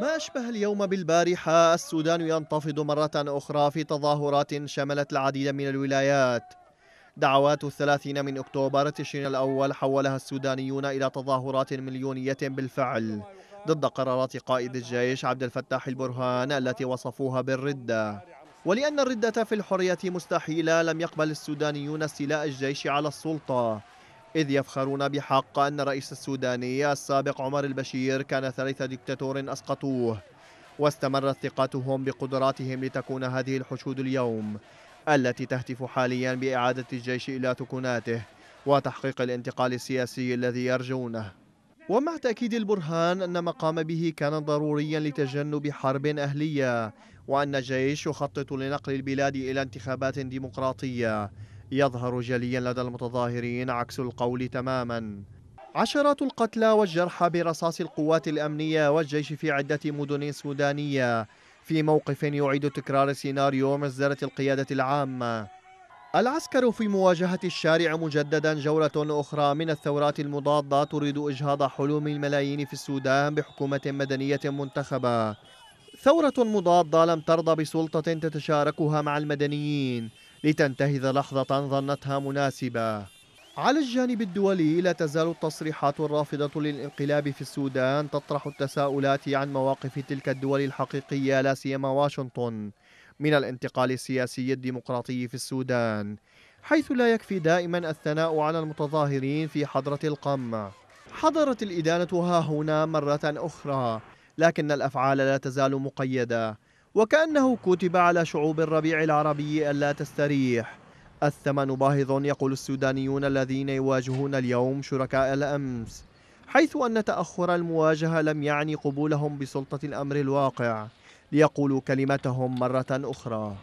ما أشبه اليوم بالبارحة السودان ينتفض مرة أخرى في تظاهرات شملت العديد من الولايات دعوات الثلاثين من أكتوبر تشرين الأول حولها السودانيون إلى تظاهرات مليونية بالفعل ضد قرارات قائد الجيش عبد الفتاح البرهان التي وصفوها بالردة ولأن الردة في الحرية مستحيلة لم يقبل السودانيون استيلاء الجيش على السلطة إذ يفخرون بحق أن الرئيس السوداني السابق عمر البشير كان ثالث دكتاتور أسقطوه واستمرت ثقتهم بقدراتهم لتكون هذه الحشود اليوم التي تهتف حاليا بإعادة الجيش إلى تكوناته وتحقيق الانتقال السياسي الذي يرجونه ومع تأكيد البرهان أن ما قام به كان ضروريا لتجنب حرب أهلية وأن الجيش يخطط لنقل البلاد إلى انتخابات ديمقراطية يظهر جليا لدى المتظاهرين عكس القول تماما عشرات القتلى والجرحى برصاص القوات الأمنية والجيش في عدة مدن سودانية في موقف يعيد تكرار سيناريو مزدرة القيادة العامة العسكر في مواجهة الشارع مجددا جولة أخرى من الثورات المضادة تريد إجهاض حلم الملايين في السودان بحكومة مدنية منتخبة ثورة مضادة لم ترضى بسلطة تتشاركها مع المدنيين لتنتهز لحظة ظنتها مناسبة على الجانب الدولي لا تزال التصريحات الرافضة للانقلاب في السودان تطرح التساؤلات عن مواقف تلك الدول الحقيقية لا سيما واشنطن من الانتقال السياسي الديمقراطي في السودان حيث لا يكفي دائما الثناء على المتظاهرين في حضرة القمع حضرت الإدانة ها هنا مرة أخرى لكن الأفعال لا تزال مقيدة وكأنه كتب على شعوب الربيع العربي ألا تستريح الثمن باهظ يقول السودانيون الذين يواجهون اليوم شركاء الأمس حيث أن تأخر المواجهة لم يعني قبولهم بسلطة الأمر الواقع ليقولوا كلمتهم مرة أخرى